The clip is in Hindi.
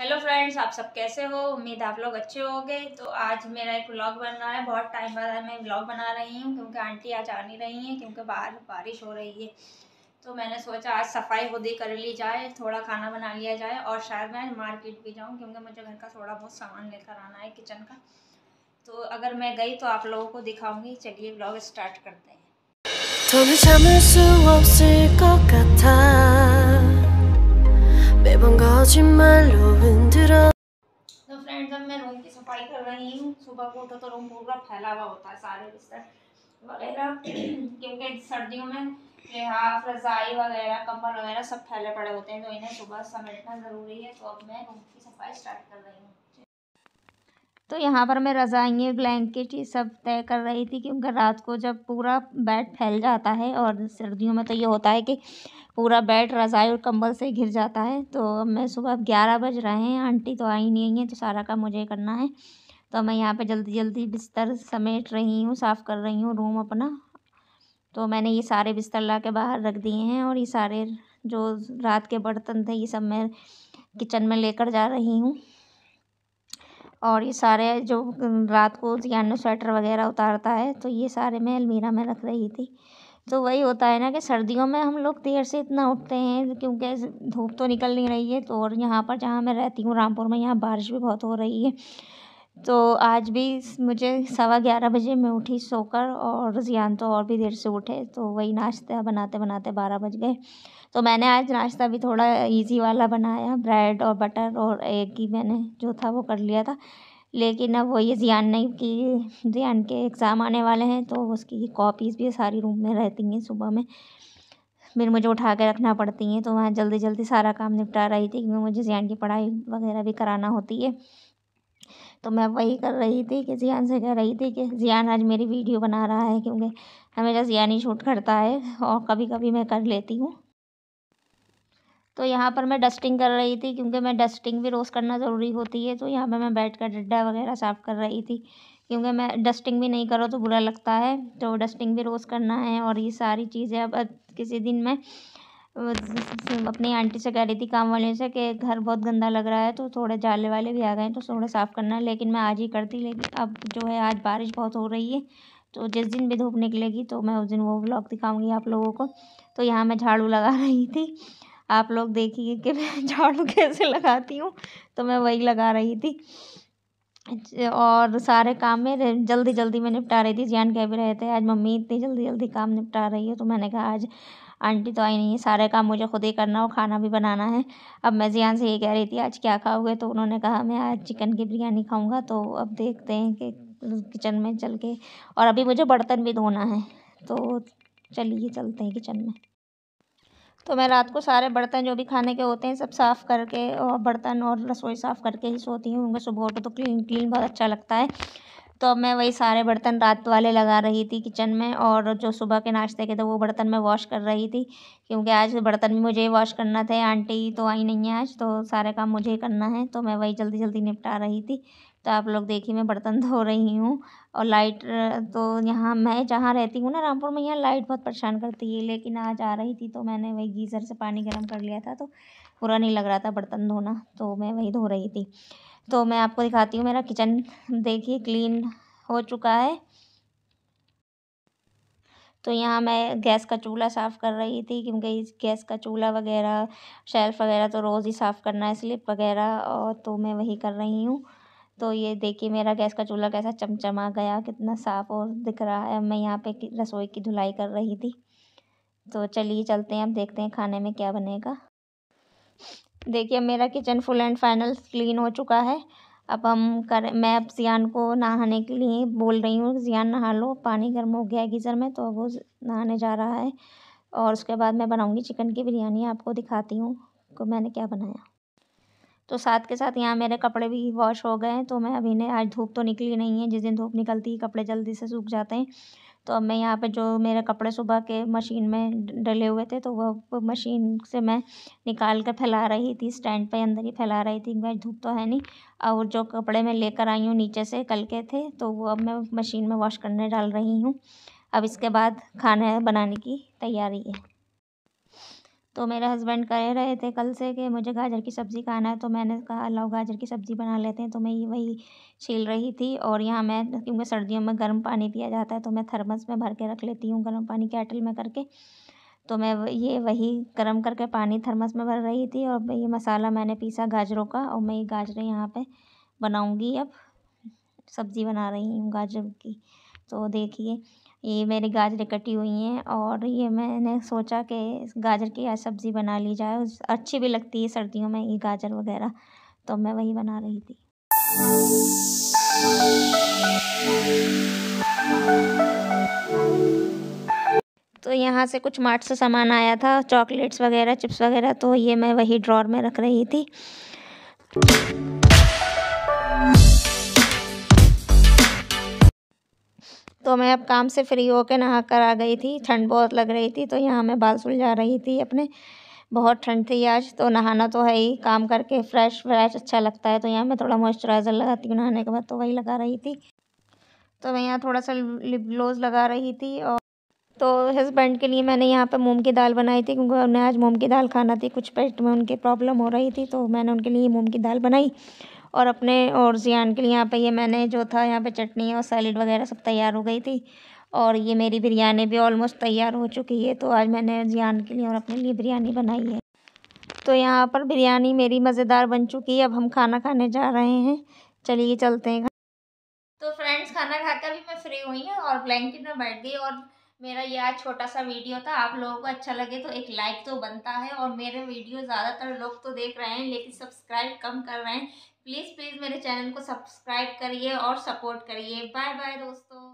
हेलो फ्रेंड्स आप सब कैसे हो उम्मीद आप लोग अच्छे गए तो आज मेरा एक व्लॉग बन रहा है बहुत टाइम बाद मैं व्लॉग बना रही हूँ क्योंकि आंटी आज आ नहीं रही हैं क्योंकि बाहर बारिश हो रही है तो मैंने सोचा आज सफाई खुद ही कर ली जाए थोड़ा खाना बना लिया जाए और शायद मैं मार्केट भी जाऊँ क्योंकि मुझे घर का थोड़ा बहुत सामान लेकर आना है किचन का तो अगर मैं गई तो आप लोगों को दिखाऊँगी चलिए ब्लॉग स्टार्ट करते हैं रूम तो की सफाई कर रही हूँ सुबह को उठो तो रूम पूरा फैला हुआ होता है सारे बिस्तर वगैरह क्योंकि सर्दियों में रिहाफ रजाई वगैरह कंबल वगैरह सब फैले पड़े होते हैं तो इन्हें सुबह समेटना ज़रूरी है तो अब मैं रूम की सफाई स्टार्ट कर रही हूँ तो यहाँ पर मैं रजाइए ब्लैंकेट ये सब तय कर रही थी क्योंकि रात को जब पूरा बेड फैल जाता है और सर्दियों में तो ये होता है कि पूरा बेड रज़ाई और कंबल से घिर जाता है तो मैं सुबह ग्यारह बज रहे हैं आंटी तो आई नहीं है तो सारा काम मुझे करना है तो मैं यहाँ पे जल्दी जल्दी बिस्तर समेट रही हूँ साफ़ कर रही हूँ रूम अपना तो मैंने ये सारे बिस्तर ला के बाहर रख दिए हैं और ये सारे जो रात के बर्तन थे ये सब मैं किचन में लेकर जा रही हूँ और ये सारे जो रात को सियान स्वेटर वगैरह उतारता है तो ये सारे मैं अलमीरा में रख रही थी तो वही होता है ना कि सर्दियों में हम लोग देर से इतना उठते हैं क्योंकि धूप तो निकल नहीं रही है तो और यहाँ पर जहाँ मैं रहती हूँ रामपुर में यहाँ बारिश भी बहुत हो रही है तो आज भी मुझे सवा ग्यारह बजे मैं उठी सोकर और ज़ियान तो और भी देर से उठे तो वही नाश्ता बनाते बनाते बारह बज गए तो मैंने आज नाश्ता भी थोड़ा इजी वाला बनाया ब्रेड और बटर और एग ही मैंने जो था वो कर लिया था लेकिन अब वो ये ज़ियान नहीं कि ज़ियान के एग्ज़ाम आने वाले हैं तो उसकी कॉपीज़ भी सारी रूम में रहती हैं सुबह में फिर मुझे उठा के रखना पड़ती हैं तो वहाँ जल्दी जल्दी सारा काम निपटा रही थी क्योंकि मुझे ज़ियान की पढ़ाई वगैरह भी कराना होती है तो मैं वही कर रही थी कि जियान से कह रही थी कि जियान आज मेरी वीडियो बना रहा है क्योंकि हमेशा जियान ही शूट करता है और कभी कभी मैं कर लेती हूँ तो यहाँ पर मैं डस्टिंग कर रही थी क्योंकि मैं डस्टिंग भी रोज़ करना ज़रूरी होती है तो यहाँ पर मैं बैठ कर डड्डा वगैरह साफ़ कर रही थी क्योंकि मैं डस्टिंग भी नहीं करो तो बुरा लगता है तो डस्टिंग भी रोज़ करना है और ये सारी चीज़ें अब किसी दिन मैं अपनी आंटी से कह रही थी काम वाले से कि घर बहुत गंदा लग रहा है तो थोड़े जाले वाले भी आ गए तो थोड़ा साफ़ करना है लेकिन मैं आज ही करती लेकिन अब जो है आज बारिश बहुत हो रही है तो जिस दिन भी धूप निकलेगी तो मैं उस दिन वो ब्लॉग दिखाऊंगी आप लोगों को तो यहाँ मैं झाड़ू लगा रही थी आप लोग देखिए कि मैं झाड़ू कैसे लगाती हूँ तो मैं वही लगा रही थी और सारे काम में जल्दी जल्दी मैं निपटा रही थी जान कह भी रहे थे आज मम्मी इतनी जल्दी जल्दी काम निपटा रही है तो मैंने कहा आज आंटी तो आई नहीं है सारे काम मुझे खुद ही करना और खाना भी बनाना है अब मैं जियान से ये कह रही थी आज क्या खाओगे तो उन्होंने कहा मैं आज चिकन की बिरयानी खाऊंगा तो अब देखते हैं कि किचन में चल के और अभी मुझे बर्तन भी धोना है तो चलिए चलते हैं किचन में तो मैं रात को सारे बर्तन जो भी खाने के होते हैं सब साफ़ करके और बर्तन और रसोई साफ़ करके ही सोती हूँ क्योंकि सुबह उठो तो क्लीन क्लीन बहुत अच्छा लगता है तो अब मैं वही सारे बर्तन रात वाले लगा रही थी किचन में और जो सुबह के नाश्ते के थे वो बर्तन मैं वॉश कर रही थी क्योंकि आज बर्तन भी मुझे वॉश करना थे आंटी तो आई नहीं है आज तो सारे काम मुझे ही करना है तो मैं वही जल्दी जल्दी निपटा रही थी तो आप लोग देखिए मैं बर्तन धो रही हूँ और लाइट तो यहाँ मैं जहाँ रहती हूँ ना रामपुर में यहाँ लाइट बहुत परेशान करती है लेकिन आज आ रही थी तो मैंने वही गीज़र से पानी गर्म कर लिया था तो बुरा नहीं लग रहा था बर्तन धोना तो मैं वही धो रही थी तो मैं आपको दिखाती हूँ मेरा किचन देखिए क्लीन हो चुका है तो यहाँ मैं गैस का चूल्हा साफ़ कर रही थी क्योंकि गैस का चूल्हा वगैरह शेल्फ़ वगैरह तो रोज़ ही साफ़ करना है स्लिप वगैरह और तो मैं वही कर रही हूँ तो ये देखिए मेरा गैस का चूल्हा कैसा चमचमा गया कितना साफ़ और दिख रहा है मैं यहाँ पे रसोई की धुलाई कर रही थी तो चलिए चलते हैं अब देखते हैं खाने में क्या बनेगा देखिए मेरा kitchen full and final clean हो चुका है अब हम कर मैं अब जियान को नहाने के लिए बोल रही हूँ जियान नहा लो पानी गर्म हो गया है गीज़र में तो वो नहाने जा रहा है और उसके बाद मैं बनाऊँगी चिकन की बिरयानी आपको दिखाती हूँ को मैंने क्या बनाया तो साथ के साथ यहाँ मेरे कपड़े भी वॉश हो गए हैं तो मैं अभी ने आज धूप तो निकली नहीं है जिस दिन धूप निकलती है कपड़े जल्दी से सूख जाते हैं तो अब मैं यहाँ पे जो मेरे कपड़े सुबह के मशीन में डले हुए थे तो वह मशीन से मैं निकाल कर फैला रही थी स्टैंड पे अंदर ही फैला रही थी भाई धूप तो है नहीं और जो कपड़े मैं लेकर आई हूँ नीचे से कल के थे तो वो अब मैं मशीन में वॉश करने डाल रही हूँ अब इसके बाद खाना बनाने की तैयारी है तो मेरे हस्बैंड कह रहे थे कल से कि मुझे गाजर की सब्ज़ी खाना है तो मैंने कहा लाओ गाजर की सब्ज़ी बना लेते हैं तो मैं ये वही छील रही थी और यहाँ मैं क्योंकि सर्दियों में गर्म पानी पिया जाता है तो मैं थर्मस में भर के रख लेती हूँ गर्म पानी कैटल में करके तो मैं ये वही गर्म करके पानी थर्मस में भर रही थी और ये मसाला मैंने पीसा गाजरों का और मैं ये गाजरें यहाँ पर बनाऊँगी अब सब्ज़ी बना रही हूँ गाजर की तो देखिए ये मेरी गाजरें कटी हुई हैं और ये मैंने सोचा कि गाजर की आज सब्ज़ी बना ली जाए अच्छी भी लगती है सर्दियों में ये गाजर वगैरह तो मैं वही बना रही थी तो यहाँ से कुछ मार्ट से सामान आया था चॉकलेट्स वगैरह चिप्स वगैरह तो ये मैं वही ड्रॉर में रख रही थी तो मैं अब काम से फ्री होकर नहा कर आ गई थी ठंड बहुत लग रही थी तो यहाँ मैं बाल सुलझा रही थी अपने बहुत ठंड थी आज तो नहाना तो है ही काम करके फ्रेश फ्रेश अच्छा लगता है तो यहाँ मैं थोड़ा मॉइस्चराइज़र लगाती हूँ नहाने के बाद तो वही लगा रही थी तो मैं यहाँ थोड़ा सा लिप ग्लोज लगा रही थी और तो हस्बैंड के लिए मैंने यहाँ पर मूंग की दाल बनाई थी क्योंकि उन्हें आज मूंग की दाल खाना थी कुछ पेट में उनके प्रॉब्लम हो रही थी तो मैंने उनके लिए मूंग की दाल बनाई और अपने और जियान के लिए यहाँ पर ये मैंने जो था यहाँ पर चटनी और सैलड वगैरह सब तैयार हो गई थी और ये मेरी बिरयानी भी ऑलमोस्ट तैयार हो चुकी है तो आज मैंने जियान के लिए और अपने लिए बिरयानी बनाई है तो यहाँ पर बिरयानी मेरी मज़ेदार बन चुकी है अब हम खाना खाने जा रहे हैं चलिए चलते हैं तो फ्रेंड्स खाना खाकर भी मैं फ्री हुई हूँ और ब्लैंकेट में बैठ गई और मेरा यह छोटा सा वीडियो था आप लोगों को अच्छा लगे तो एक लाइक तो बनता है और मेरे वीडियो ज़्यादातर लोग तो देख रहे हैं लेकिन सब्सक्राइब कम कर रहे हैं प्लीज़ प्लीज़ मेरे चैनल को सब्सक्राइब करिए और सपोर्ट करिए बाय बाय दोस्तों